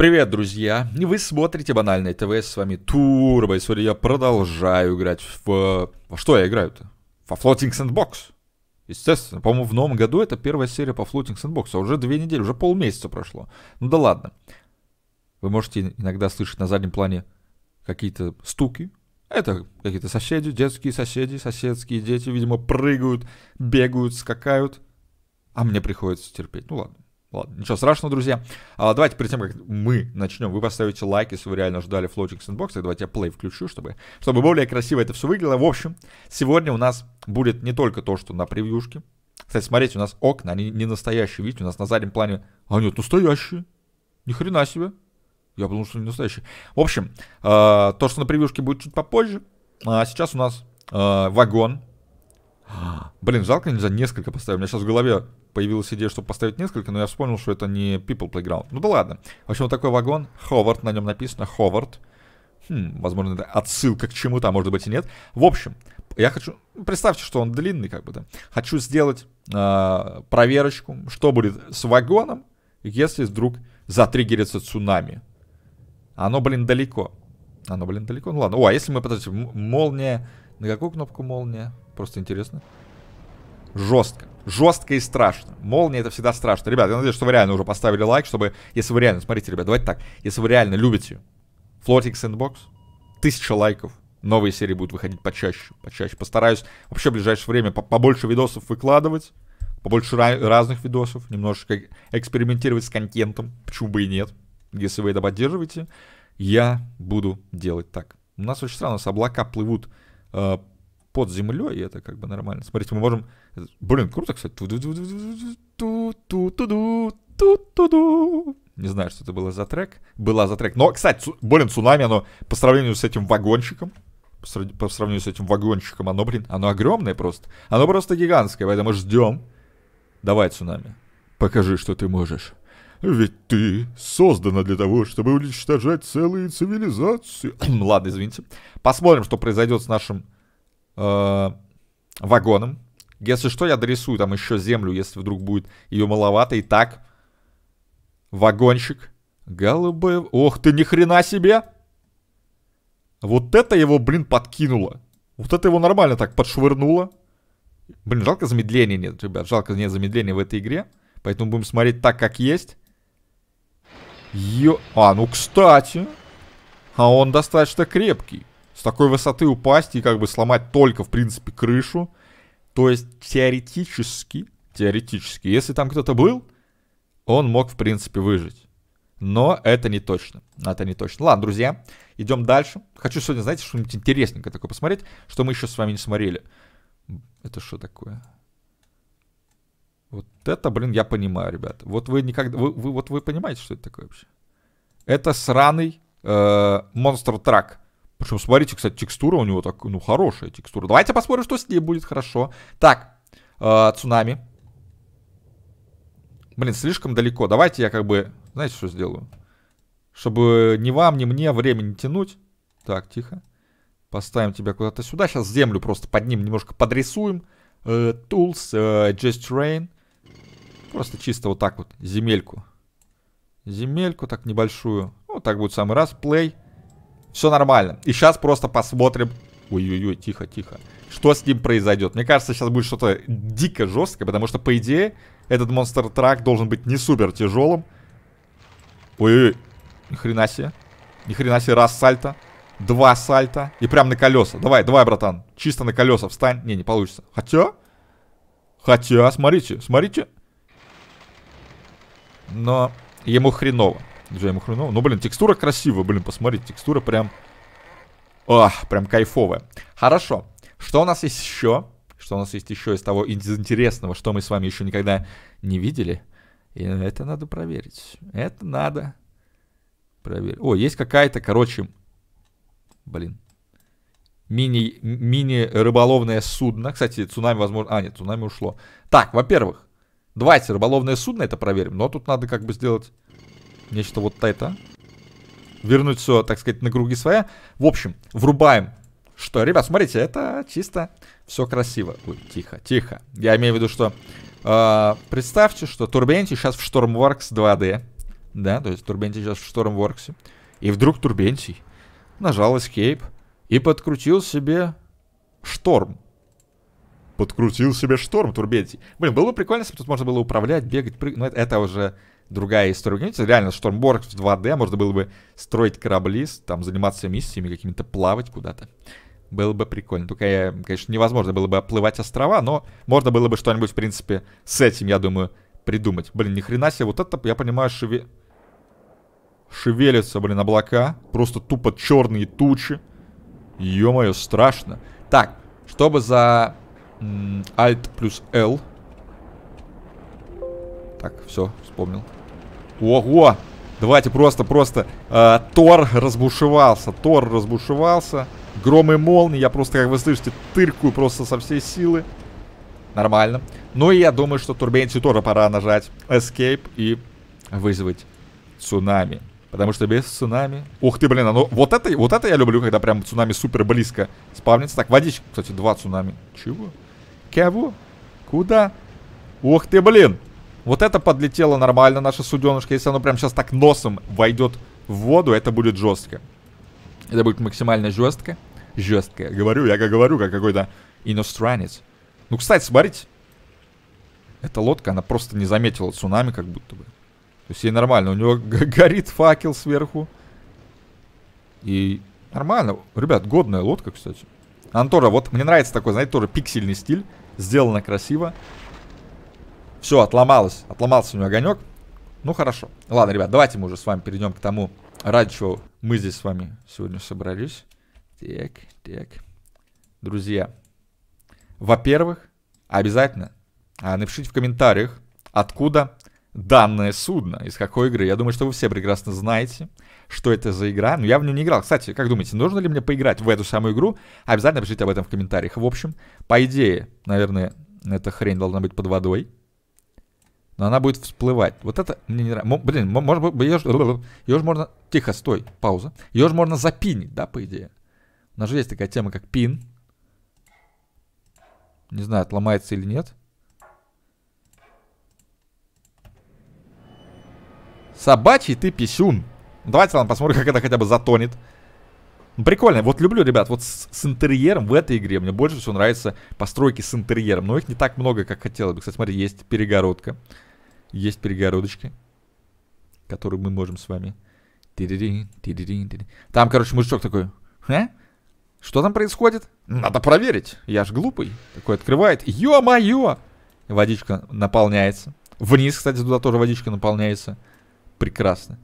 Привет, друзья! Вы смотрите Банальное ТВ, с вами Турбо, и сегодня я продолжаю играть в... Во что я играю-то? Во Floating Sandbox. Естественно, по-моему, в новом году это первая серия по Floating Sandbox, а уже две недели, уже полмесяца прошло. Ну да ладно. Вы можете иногда слышать на заднем плане какие-то стуки. Это какие-то соседи, детские соседи, соседские дети, видимо, прыгают, бегают, скакают. А мне приходится терпеть. Ну ладно. Ладно, ничего страшного, друзья. А, давайте перед тем, как мы начнем, вы поставите лайк, если вы реально ждали Floating Sandbox. И давайте я плей включу, чтобы, чтобы более красиво это все выглядело. В общем, сегодня у нас будет не только то, что на превьюшке. Кстати, смотрите, у нас окна, они не настоящие, видите, у нас на заднем плане... А нет, настоящие. Ни хрена себе. Я подумал, что не настоящие. В общем, э, то, что на превьюшке будет чуть попозже. А сейчас у нас э, вагон Блин, жалко, нельзя несколько поставить. У меня сейчас в голове появилась идея, чтобы поставить несколько, но я вспомнил, что это не People Playground. Ну да ладно. В общем, вот такой вагон. Ховард, на нем написано Ховард. Хм, возможно, это отсылка к чему-то, а может быть и нет. В общем, я хочу... Представьте, что он длинный как бы. то Хочу сделать э, проверочку, что будет с вагоном, если вдруг затриггерится цунами. Оно, блин, далеко. Оно, блин, далеко. Ну ладно. О, а если мы, подождите, молния... На какую кнопку молния? Просто интересно. Жестко. Жестко и страшно. Молния это всегда страшно. Ребят, я надеюсь, что вы реально уже поставили лайк, чтобы... Если вы реально... Смотрите, ребят, давайте так. Если вы реально любите Floating Sandbox, тысяча лайков. Новые серии будут выходить почаще, почаще. Постараюсь вообще в ближайшее время побольше видосов выкладывать. Побольше разных видосов. Немножечко экспериментировать с контентом. Почему бы и нет. Если вы это поддерживаете, я буду делать так. У нас очень странно, с облака плывут э, под землей, и это как бы нормально. Смотрите, мы можем... Блин, круто, кстати. Не знаю, что это было за трек. Была за трек. Но, кстати, блин, цунами, оно по сравнению с этим вагончиком, по сравнению с этим вагончиком, оно, блин, оно огромное просто. Оно просто гигантское, поэтому ждем. Давай, цунами, покажи, что ты можешь. Ведь ты создана для того, чтобы уничтожать целые цивилизации. Ладно, извините. Посмотрим, что произойдет с нашим э, вагоном. Если что, я дорисую там еще землю, если вдруг будет ее маловато. И так, вагончик. Голубой. Ох ты, ни хрена себе! Вот это его, блин, подкинуло. Вот это его нормально так подшвырнуло. Блин, жалко замедления нет, ребят. Жалко нет замедления в этой игре. Поэтому будем смотреть так, как есть. Ё... А, ну кстати. А он достаточно крепкий. С такой высоты упасть и как бы сломать только, в принципе, крышу. То есть теоретически, теоретически, если там кто-то был, он мог, в принципе, выжить. Но это не точно. Это не точно. Ладно, друзья, идем дальше. Хочу сегодня, знаете, что-нибудь интересненькое такое посмотреть, что мы еще с вами не смотрели. Это что такое? Вот это, блин, я понимаю, ребята. Вот вы никогда... Вы, вы, вот вы понимаете, что это такое вообще? Это сраный монстр-трак. Э, причем, смотрите, кстати, текстура у него так, ну, хорошая текстура. Давайте посмотрим, что с ней будет хорошо. Так, э, цунами. Блин, слишком далеко. Давайте я как бы, знаете, что сделаю? Чтобы ни вам, ни мне время не тянуть. Так, тихо. Поставим тебя куда-то сюда. Сейчас землю просто под ним немножко подрисуем. Э, tools, э, Just Terrain. Просто чисто вот так вот, земельку. Земельку так небольшую. Вот так будет самый раз. Play. Все нормально. И сейчас просто посмотрим. Ой-ой-ой, тихо, тихо. Что с ним произойдет? Мне кажется, сейчас будет что-то дико жесткое, потому что, по идее, этот монстр трак должен быть не супер тяжелым. Ой-ой-ой. Ни хрена себе. Ни хрена себе. Раз сальто. Два сальта. И прям на колеса. Давай, давай, братан. Чисто на колеса встань. Не, не получится. Хотя... Хотя, смотрите, смотрите. Но ему хреново. Джейм хреново. Но, ну, ну, блин, текстура красивая, блин, посмотрите, текстура прям... Ах, прям кайфовая. Хорошо. Что у нас есть еще? Что у нас есть еще из того интересного, что мы с вами еще никогда не видели? И это надо проверить. Это надо проверить. О, есть какая-то, короче... Блин. Мини-рыболовное мини, -рыболовное судно. Кстати, цунами, возможно... А, нет, цунами ушло. Так, во-первых, давайте рыболовное судно это проверим. Но тут надо как бы сделать Нечто вот это. Вернуть все, так сказать, на круги своя. В общем, врубаем. Что, ребят, смотрите, это чисто все красиво. Ой, тихо, тихо. Я имею в виду, что... Э, представьте, что Турбенти сейчас в Stormworks 2D. Да, то есть Турбенти сейчас в Stormworks. И вдруг турбенти нажал Escape и подкрутил себе шторм. Подкрутил себе шторм турбенти Блин, было бы прикольно, если бы тут можно было управлять, бегать, прыгать. Но это, это уже другая история. Понимаете, реально, Штормборг в 2D, можно было бы строить корабли, там, заниматься миссиями какими-то, плавать куда-то. Было бы прикольно. Только, конечно, невозможно было бы оплывать острова, но можно было бы что-нибудь, в принципе, с этим, я думаю, придумать. Блин, ни хрена себе, вот это, я понимаю, шеве... шевелится, блин, облака. Просто тупо черные тучи. Ё-моё, страшно. Так, чтобы за Alt плюс L. Так, все, вспомнил. Ого! Давайте просто-просто. Э, Тор разбушевался. Тор разбушевался. Гром и молнии. Я просто, как вы слышите, тыркую просто со всей силы. Нормально. Ну и я думаю, что турбенцию тоже пора нажать Escape и вызвать цунами. Потому что без цунами... Ух ты, блин, а ну вот это, вот это я люблю, когда прям цунами супер близко спавнится. Так, водичка, кстати, два цунами. Чего? Кого? Куда? Ух ты, блин! Вот это подлетело нормально, наша суденушка. Если оно прям сейчас так носом войдет в воду, это будет жестко. Это будет максимально жестко. Жестко. Говорю, я как говорю, как какой-то иностранец. Ну, кстати, смотрите. Эта лодка, она просто не заметила цунами, как будто бы. То есть ей нормально. У нее горит факел сверху. И нормально. Ребят, годная лодка, кстати. Антора, вот мне нравится такой, знаете, тоже пиксельный стиль. Сделано красиво. Все, отломалось. Отломался у него огонек. Ну, хорошо. Ладно, ребят, давайте мы уже с вами перейдем к тому, ради чего мы здесь с вами сегодня собрались. Так, так. Друзья, во-первых, обязательно а, напишите в комментариях, откуда данное судно, из какой игры. Я думаю, что вы все прекрасно знаете, что это за игра. Но я в нее не играл. Кстати, как думаете, нужно ли мне поиграть в эту самую игру? Обязательно пишите об этом в комментариях. В общем, по идее, наверное, эта хрень должна быть под водой но она будет всплывать. Вот это мне не нравится. Блин, может быть, ее же можно... Тихо, стой, пауза. Ее же можно запинить, да, по идее? У нас же есть такая тема, как пин. Не знаю, отломается или нет. Собачий ты писюн. Ну, давайте ладно, посмотрим, как это хотя бы затонет. Ну, прикольно, вот люблю, ребят, вот с, с интерьером в этой игре мне больше всего нравятся постройки с интерьером, но их не так много, как хотелось бы. Кстати, смотри, есть перегородка. Есть перегородочки, которые мы можем с вами... Там, короче, мужичок такой... А? Что там происходит? Надо проверить. Я ж глупый. Такой открывает. Ё-моё! Водичка наполняется. Вниз, кстати, туда тоже водичка наполняется. Прекрасно.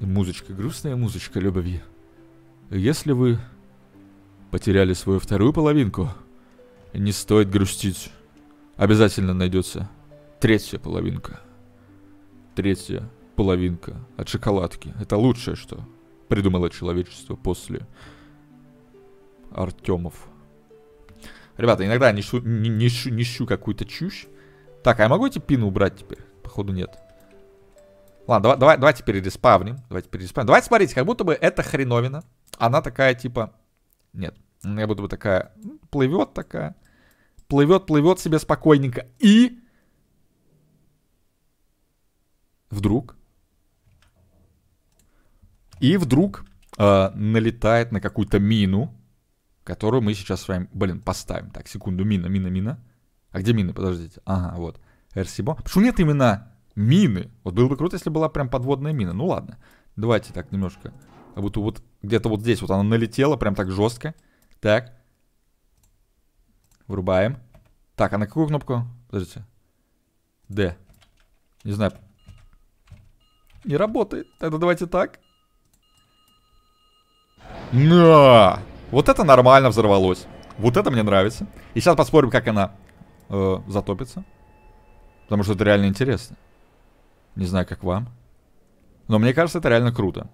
И музычка, грустная музычка любви. Если вы потеряли свою вторую половинку, не стоит грустить. Обязательно найдется Третья половинка. Третья половинка от шоколадки. Это лучшее, что придумало человечество после Артемов. Ребята, иногда несу, несу, несу какую-то чушь. Так, а я могу эти пины убрать теперь? Походу нет. Ладно, давай, давай, давайте перереспавним. Давайте переспавним, Давайте смотрите, как будто бы это хреновина. Она такая типа... Нет. Она будто бы такая... Плывет такая. Плывет, плывет себе спокойненько. И Вдруг. И вдруг э, налетает на какую-то мину, которую мы сейчас с вами, блин, поставим. Так, секунду, мина, мина, мина. А где мины? Подождите. Ага, вот. РСИБО. Почему нет именно мины? Вот было бы круто, если была прям подводная мина. Ну ладно. Давайте так немножко. Как будто вот где-то вот здесь вот она налетела прям так жестко. Так. Врубаем. Так, а на какую кнопку? Подождите. Д. Не знаю, не работает. Тогда давайте так. На! Вот это нормально взорвалось. Вот это мне нравится. И сейчас посмотрим, как она э, затопится. Потому что это реально интересно. Не знаю, как вам. Но мне кажется, это реально круто.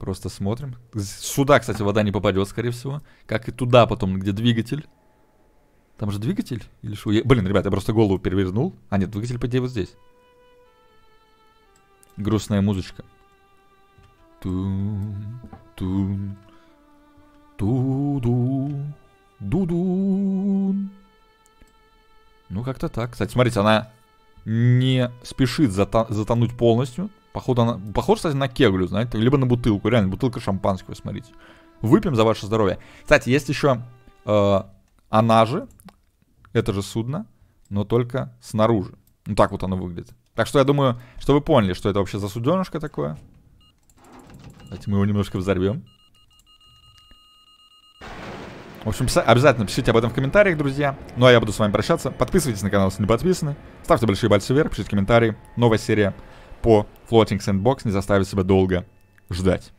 Просто смотрим. Сюда, кстати, вода не попадет, скорее всего. Как и туда потом, где двигатель. Там же двигатель? Или что? Я... Блин, ребят, я просто голову перевернул. А нет, двигатель по идее вот здесь грустная музычка. Тун, тун, туду, дудун. Ну, как-то так. Кстати, смотрите, она не спешит зата затонуть полностью. Походу, она... Похоже, кстати, на кеглю, знаете, либо на бутылку. Реально, бутылка шампанского, смотрите. Выпьем за ваше здоровье. Кстати, есть еще э, она же, это же судно, но только снаружи. Ну, так вот оно выглядит. Так что я думаю, что вы поняли, что это вообще за суденышко такое. Давайте мы его немножко взорвем. В общем, обязательно пишите об этом в комментариях, друзья. Ну, а я буду с вами прощаться. Подписывайтесь на канал, если не подписаны. Ставьте большие пальцы вверх, пишите комментарии. Новая серия по Floating Sandbox не заставит себя долго ждать.